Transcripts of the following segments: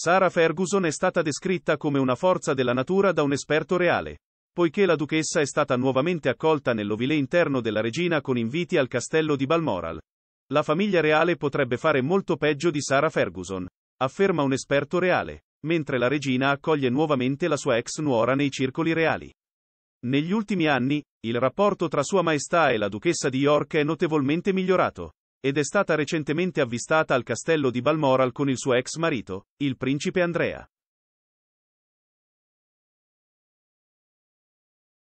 Sara Ferguson è stata descritta come una forza della natura da un esperto reale. Poiché la duchessa è stata nuovamente accolta nell'ovile interno della regina con inviti al castello di Balmoral. La famiglia reale potrebbe fare molto peggio di Sara Ferguson, afferma un esperto reale, mentre la regina accoglie nuovamente la sua ex nuora nei circoli reali. Negli ultimi anni, il rapporto tra Sua Maestà e la duchessa di York è notevolmente migliorato ed è stata recentemente avvistata al castello di Balmoral con il suo ex marito, il principe Andrea.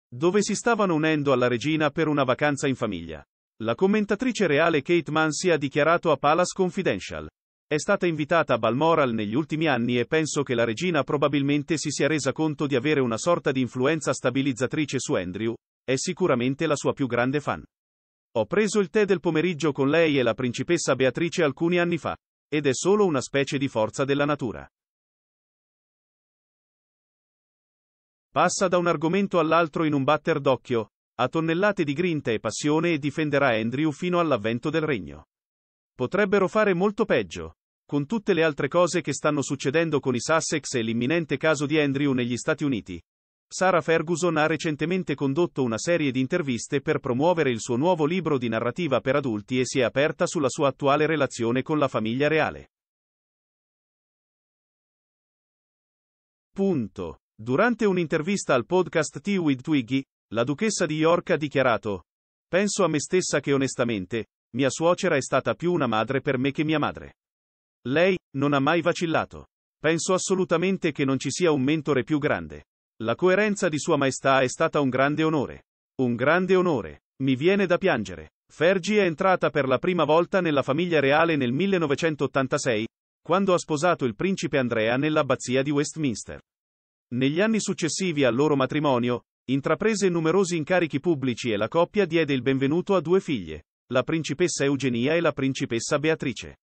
Dove si stavano unendo alla regina per una vacanza in famiglia. La commentatrice reale Kate Mansi ha dichiarato a Palace Confidential. È stata invitata a Balmoral negli ultimi anni e penso che la regina probabilmente si sia resa conto di avere una sorta di influenza stabilizzatrice su Andrew, è sicuramente la sua più grande fan. Ho preso il tè del pomeriggio con lei e la principessa Beatrice alcuni anni fa, ed è solo una specie di forza della natura. Passa da un argomento all'altro in un batter d'occhio, a tonnellate di grinta e passione e difenderà Andrew fino all'avvento del regno. Potrebbero fare molto peggio. Con tutte le altre cose che stanno succedendo con i Sussex e l'imminente caso di Andrew negli Stati Uniti, Sara Ferguson ha recentemente condotto una serie di interviste per promuovere il suo nuovo libro di narrativa per adulti e si è aperta sulla sua attuale relazione con la famiglia reale. Punto. Durante un'intervista al podcast Tea with Twiggy, la duchessa di York ha dichiarato: Penso a me stessa che onestamente, mia suocera è stata più una madre per me che mia madre. Lei non ha mai vacillato. Penso assolutamente che non ci sia un mentore più grande. La coerenza di Sua Maestà è stata un grande onore. Un grande onore. Mi viene da piangere. Fergie è entrata per la prima volta nella famiglia reale nel 1986, quando ha sposato il principe Andrea nell'abbazia di Westminster. Negli anni successivi al loro matrimonio, intraprese numerosi incarichi pubblici e la coppia diede il benvenuto a due figlie, la principessa Eugenia e la principessa Beatrice.